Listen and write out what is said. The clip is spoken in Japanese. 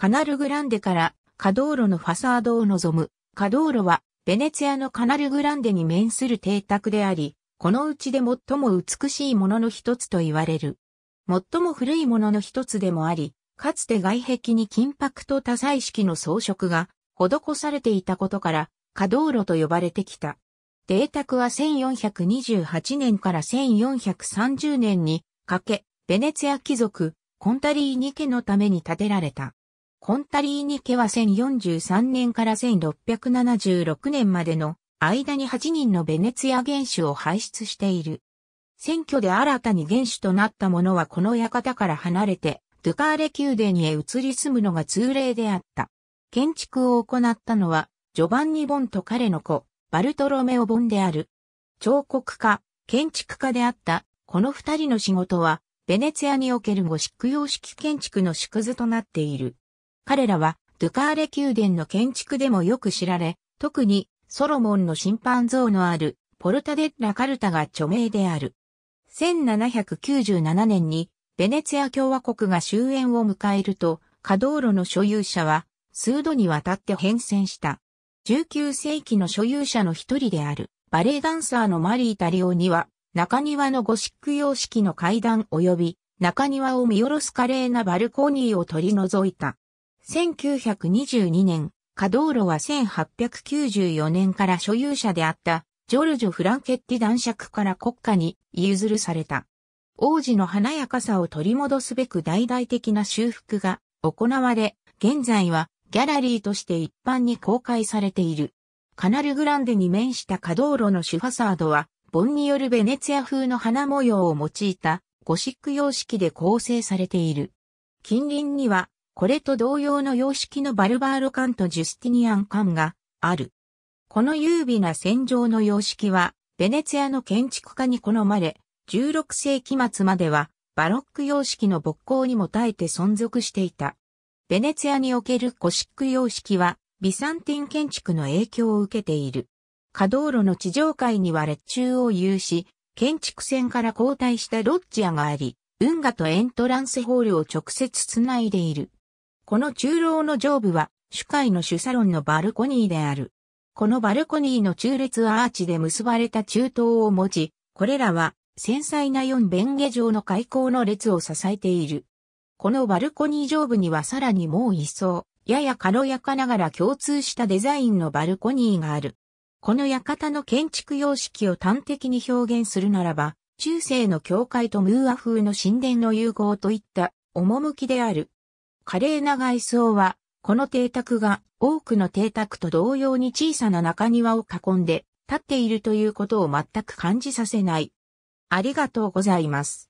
カナルグランデからカー路のファサードを望む。カー路は、ベネツィアのカナルグランデに面する邸宅であり、このうちで最も美しいものの一つと言われる。最も古いものの一つでもあり、かつて外壁に金箔と多彩式の装飾が施されていたことから、可ー路と呼ばれてきた。邸宅は1428年から1430年にかけ、ベネツィア貴族、コンタリーニ家のために建てられた。コンタリーニ家は1043年から1676年までの間に8人のベネツィア原種を輩出している。選挙で新たに原種となった者はこの館から離れて、ドゥカーレ宮殿へ移り住むのが通例であった。建築を行ったのは、ジョバンニ・ボンと彼の子、バルトロメオ・ボンである。彫刻家、建築家であった、この二人の仕事は、ベネツィアにおけるゴシック様式建築の縮図となっている。彼らはドゥカーレ宮殿の建築でもよく知られ、特にソロモンの審判像のあるポルタデッラカルタが著名である。1797年にベネツィア共和国が終焉を迎えると、稼働路の所有者は数度にわたって変遷した。19世紀の所有者の一人であるバレエダンサーのマリー・タリオには中庭のゴシック様式の階段及び中庭を見下ろす華麗なバルコニーを取り除いた。1922年、稼働路は1894年から所有者であったジョルジョ・フランケッティ男爵から国家に譲るされた。王子の華やかさを取り戻すべく大々的な修復が行われ、現在はギャラリーとして一般に公開されている。カナルグランデに面した稼働路の主ファサードは、盆によるベネツィア風の花模様を用いたゴシック様式で構成されている。近隣にはこれと同様の様式のバルバーロ艦とジュスティニアン艦がある。この優美な戦場の様式は、ベネツィアの建築家に好まれ、16世紀末までは、バロック様式の木工にも耐えて存続していた。ベネツィアにおけるコシック様式は、ビサンティン建築の影響を受けている。可道路の地上階には列柱を有し、建築船から交代したロッジアがあり、運河とエントランスホールを直接つないでいる。この中楼の上部は、主会の主サロンのバルコニーである。このバルコニーの中列アーチで結ばれた中東を持ち、これらは、繊細な四弁下状の開口の列を支えている。このバルコニー上部にはさらにもう一層、やや軽やかながら共通したデザインのバルコニーがある。この館の建築様式を端的に表現するならば、中世の教会とムーア風の神殿の融合といった趣である。華麗な外装は、この邸宅が多くの邸宅と同様に小さな中庭を囲んで立っているということを全く感じさせない。ありがとうございます。